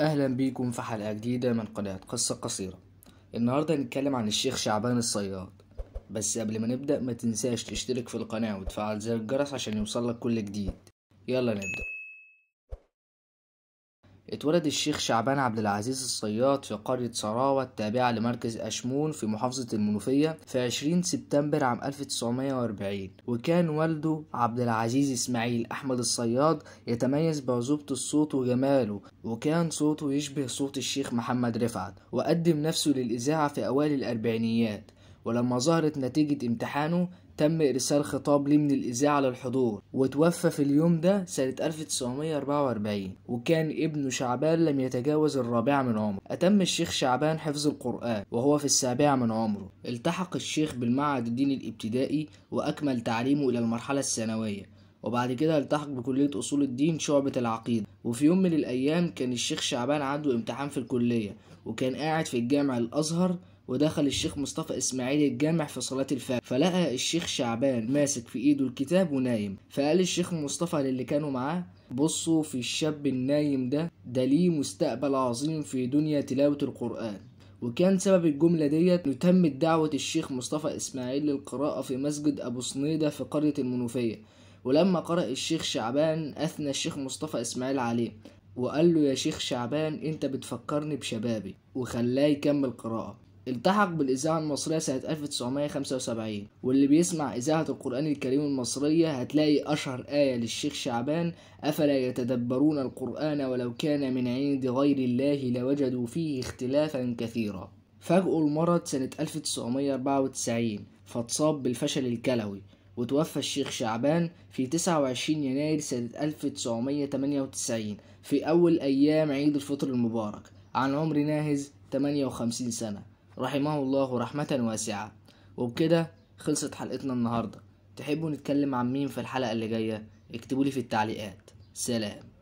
اهلا بيكم في حلقه جديده من قناه قصه قصيره النهارده هنتكلم عن الشيخ شعبان الصياد بس قبل ما نبدا ما تنساش تشترك في القناه وتفعل زر الجرس عشان يوصلك كل جديد يلا نبدا اتولد الشيخ شعبان عبد العزيز الصياد في قرية سراوة التابعة لمركز أشمون في محافظة المنوفية في 20 سبتمبر عام 1940 وكان والده عبد العزيز إسماعيل أحمد الصياد يتميز بعذوبة الصوت وجماله وكان صوته يشبه صوت الشيخ محمد رفعت وقدم نفسه للإذاعة في أوائل الأربعينيات ولما ظهرت نتيجة امتحانه تم إرسال خطاب ليه من الإذاعة للحضور وتوفى في اليوم ده سنة 1944 وكان ابنه شعبان لم يتجاوز الرابعة من عمره أتم الشيخ شعبان حفظ القرآن وهو في السابعة من عمره التحق الشيخ بالمعهد الديني الابتدائي وأكمل تعليمه إلى المرحلة الثانوية وبعد كده التحق بكلية أصول الدين شعبة العقيدة وفي يوم من الأيام كان الشيخ شعبان عنده امتحان في الكلية وكان قاعد في الجامع الأزهر ودخل الشيخ مصطفى إسماعيل الجامع في صلاة الفجر فلقى الشيخ شعبان ماسك في إيده الكتاب ونايم فقال الشيخ مصطفى للي كانوا معاه بصوا في الشاب النايم ده ده ليه مستقبل عظيم في دنيا تلاوة القرآن وكان سبب الجملة ديت تمت دعوة الشيخ مصطفى إسماعيل للقراءة في مسجد أبو صنيدة في قرية المنوفية ولما قرأ الشيخ شعبان أثنى الشيخ مصطفى إسماعيل عليه وقال له يا شيخ شعبان أنت بتفكرني بشبابي وخلاه يكمل قراءة التحق بالإذاعة المصرية سنة 1975 واللي بيسمع إذاعة القرآن الكريم المصرية هتلاقي أشهر آية للشيخ شعبان أفلا يتدبرون القرآن ولو كان من عند غير الله لوجدوا فيه اختلافا كثيرا فاجئوا المرض سنة 1994 فاتصاب بالفشل الكلوي وتوفى الشيخ شعبان في 29 يناير سنة 1998 في أول أيام عيد الفطر المبارك عن عمر ناهز 58 سنة رحمه الله رحمة واسعة وبكده خلصت حلقتنا النهاردة تحبوا نتكلم عن مين في الحلقة اللي جاية اكتبولي في التعليقات سلام